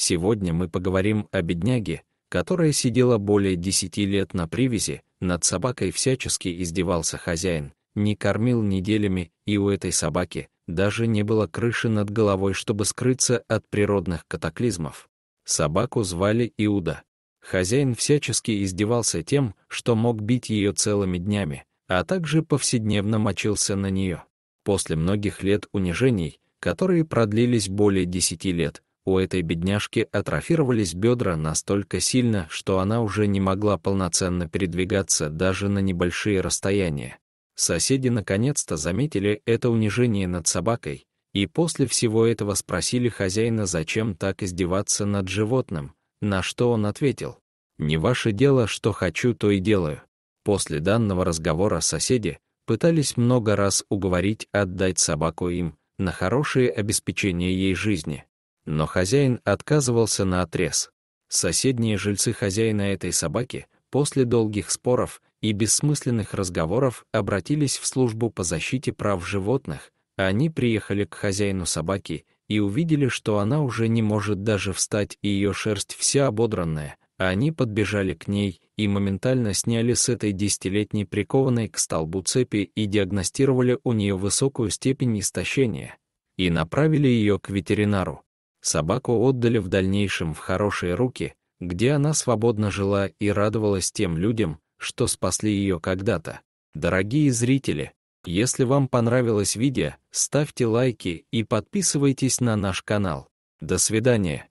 Сегодня мы поговорим о бедняге, которая сидела более десяти лет на привязи, над собакой всячески издевался хозяин, не кормил неделями, и у этой собаки даже не было крыши над головой, чтобы скрыться от природных катаклизмов. Собаку звали Иуда. Хозяин всячески издевался тем, что мог бить ее целыми днями, а также повседневно мочился на нее. После многих лет унижений, которые продлились более десяти лет, у этой бедняжки атрофировались бедра настолько сильно, что она уже не могла полноценно передвигаться даже на небольшие расстояния. Соседи наконец-то заметили это унижение над собакой, и после всего этого спросили хозяина, зачем так издеваться над животным, на что он ответил, «Не ваше дело, что хочу, то и делаю». После данного разговора соседи пытались много раз уговорить отдать собаку им на хорошее обеспечение ей жизни. Но хозяин отказывался на отрез. Соседние жильцы хозяина этой собаки после долгих споров и бессмысленных разговоров обратились в службу по защите прав животных, а они приехали к хозяину собаки и увидели, что она уже не может даже встать, и ее шерсть вся ободранная. Они подбежали к ней и моментально сняли с этой десятилетней прикованной к столбу цепи и диагностировали у нее высокую степень истощения и направили ее к ветеринару. Собаку отдали в дальнейшем в хорошие руки, где она свободно жила и радовалась тем людям, что спасли ее когда-то. Дорогие зрители, если вам понравилось видео, ставьте лайки и подписывайтесь на наш канал. До свидания.